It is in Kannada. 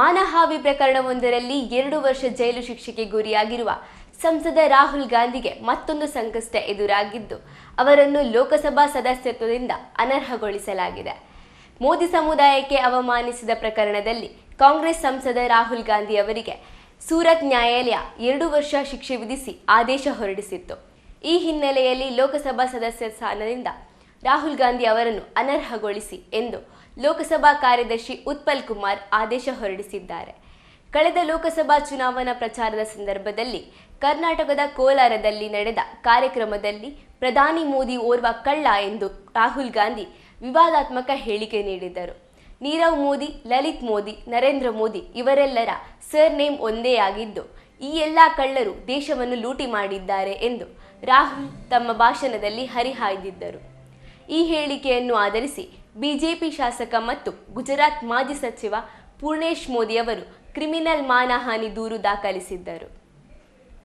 ಮಾನಹಾವಿ ಪ್ರಕರಣವೊಂದರಲ್ಲಿ ಎರಡು ವರ್ಷ ಜೈಲು ಶಿಕ್ಷೆಗೆ ಗುರಿಯಾಗಿರುವ ಸಂಸದ ರಾಹುಲ್ ಗಾಂಧಿಗೆ ಮತ್ತೊಂದು ಸಂಕಷ್ಟ ಎದುರಾಗಿದ್ದು ಅವರನ್ನು ಲೋಕಸಭಾ ಸದಸ್ಯತ್ವದಿಂದ ಅನರ್ಹಗೊಳಿಸಲಾಗಿದೆ ಮೋದಿ ಸಮುದಾಯಕ್ಕೆ ಅವಮಾನಿಸಿದ ಪ್ರಕರಣದಲ್ಲಿ ಕಾಂಗ್ರೆಸ್ ಸಂಸದ ರಾಹುಲ್ ಗಾಂಧಿ ಅವರಿಗೆ ಸೂರತ್ ನ್ಯಾಯಾಲಯ ಎರಡು ವರ್ಷ ಶಿಕ್ಷೆ ವಿಧಿಸಿ ಆದೇಶ ಹೊರಡಿಸಿತ್ತು ಈ ಹಿನ್ನೆಲೆಯಲ್ಲಿ ಲೋಕಸಭಾ ಸದಸ್ಯ ಸ್ಥಾನದಿಂದ ರಾಹುಲ್ ಗಾಂಧಿ ಅವರನ್ನು ಅನರ್ಹಗೊಳಿಸಿ ಎಂದು ಲೋಕಸಭಾ ಕಾರ್ಯದರ್ಶಿ ಉತ್ಪಲ್ ಕುಮಾರ್ ಆದೇಶ ಹೊರಡಿಸಿದ್ದಾರೆ ಕಳೆದ ಲೋಕಸಭಾ ಚುನಾವಣಾ ಪ್ರಚಾರದ ಸಂದರ್ಭದಲ್ಲಿ ಕರ್ನಾಟಕದ ಕೋಲಾರದಲ್ಲಿ ನಡೆದ ಕಾರ್ಯಕ್ರಮದಲ್ಲಿ ಪ್ರಧಾನಿ ಮೋದಿ ಓರ್ವ ಕಳ್ಳ ಎಂದು ರಾಹುಲ್ ಗಾಂಧಿ ವಿವಾದಾತ್ಮಕ ಹೇಳಿಕೆ ನೀಡಿದರು ನೀರವ್ ಮೋದಿ ಲಲಿತ್ ಮೋದಿ ನರೇಂದ್ರ ಮೋದಿ ಇವರೆಲ್ಲರ ಸರ್ ನೇಮ್ ಒಂದೇ ಆಗಿದ್ದು ಈ ಎಲ್ಲ ಕಳ್ಳರು ದೇಶವನ್ನು ಲೂಟಿ ಮಾಡಿದ್ದಾರೆ ಎಂದು ರಾಹುಲ್ ತಮ್ಮ ಭಾಷಣದಲ್ಲಿ ಹರಿಹಾಯ್ದಿದ್ದರು ಈ ಹೇಳಿಕೆಯನ್ನು ಆಧರಿಸಿ ಬಿಜೆಪಿ ಶಾಸಕ ಮತ್ತು ಗುಜರಾತ್ ಮಾಜಿ ಸಚಿವ ಪೂರ್ಣೇಶ್ ಮೋದಿ ಅವರು ಕ್ರಿಮಿನಲ್ ಮಾನಹಾನಿ ದೂರು ದಾಖಲಿಸಿದ್ದರು